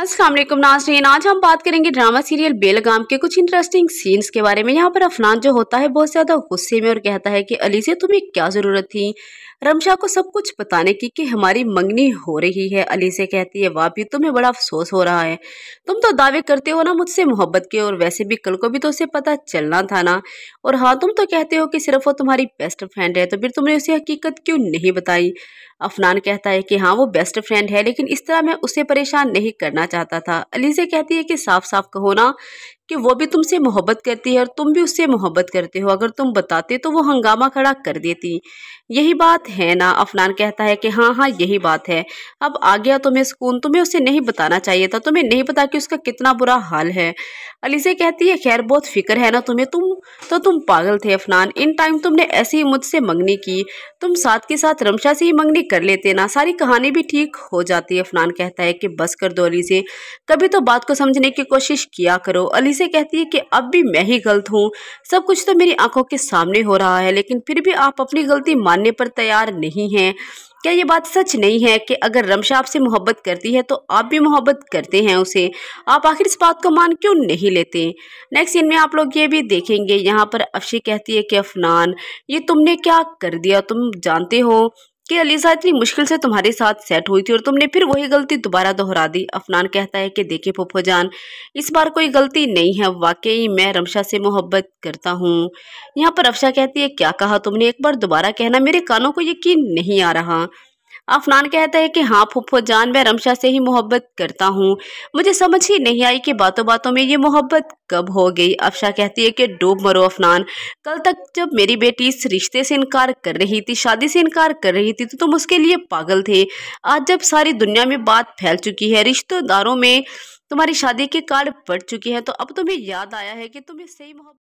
असलम नाजरीन आज हम बात करेंगे ड्रामा सीरियल बेलगाम के कुछ इंटरेस्टिंग सीन्स के बारे में यहाँ पर अफनान जो होता है बहुत ज़्यादा गुस्से में और कहता है कि अली से तुम्हें क्या ज़रूरत थी रमशा को सब कुछ बताने की कि हमारी मंगनी हो रही है अली से कहती है वापी तुम्हें बड़ा अफसोस हो रहा है तुम तो दावे करते हो ना मुझसे मोहब्बत के और वैसे भी कल को भी तो उसे पता चलना था ना और हाँ तुम तो कहते हो कि सिर्फ वो तुम्हारी बेस्ट फ्रेंड है तो फिर तुमने उसे हकीकत क्यों नहीं बताई अफनान कहता है कि हाँ वो बेस्ट फ्रेंड है लेकिन इस तरह मैं उसे परेशान नहीं करना चाहता था अलीज़े कहती है कि साफ साफ कहो ना कि वो भी तुमसे मोहब्बत करती है और तुम भी उससे मोहब्बत करते हो अगर तुम बताते तो वो हंगामा खड़ा कर देती यही बात है ना अफनान कहता है कि हाँ हाँ यही बात है अब आ गया तुम्हें सुकून तुम्हें उसे नहीं बताना चाहिए था तुम्हें नहीं पता कि उसका कितना बुरा हाल है से कहती है खैर बहुत फिक्र है ना तुम्हें तुम तो तुम पागल थे अफनान इन टाइम तुमने ऐसे ही मुझसे मंगनी की तुम साथ के साथ रमशा से ही मंगनी कर लेते ना सारी कहानी भी ठीक हो जाती है अफनान कहता है कि बस कर दो से कभी तो बात को समझने की कोशिश किया करो अली सभी से कहती है कि अब भी मैं ही गलत हूँ सब कुछ तो मेरी आंखों के सामने हो रहा है लेकिन फिर भी आप अपनी गलती मानने पर तैयार नहीं हैं क्या ये बात सच नहीं है कि अगर रमशा आपसे मोहब्बत करती है तो आप भी मोहब्बत करते हैं उसे आप आखिर इस बात को मान क्यों नहीं लेते नेक्स्ट सीन में आप लोग ये भी देखेंगे यहाँ पर अफशी कहती है कि अफनान ये तुमने क्या कर दिया तुम जानते हो कि अलीसा इतनी मुश्किल से तुम्हारे साथ सेट हुई थी और तुमने फिर वही गलती दोबारा दोहरा दी अफनान कहता है कि देखे फुफो जान इस बार कोई गलती नहीं है वाकई मैं रमशा से मोहब्बत करता हूँ यहाँ पर अफशा कहती है क्या कहा तुमने एक बार दोबारा कहना मेरे कानों को यकीन नहीं आ रहा अफनान कहता है कि हाँ फुफो जान मैं रमशा से ही मोहब्बत करता हूँ मुझे समझ ही नहीं आई कि बातों बातों में ये मोहब्बत कब हो गई अफशा कहती है कि डूब मरो अफनान कल तक जब मेरी बेटी इस रिश्ते से इनकार कर रही थी शादी से इनकार कर रही थी तो तुम उसके लिए पागल थे आज जब सारी दुनिया में बात फैल चुकी है रिश्तेदारों में तुम्हारी शादी के कार्ड पड़ चुकी है तो अब तुम्हें याद आया है कि तुम्हें सही मोहब्बत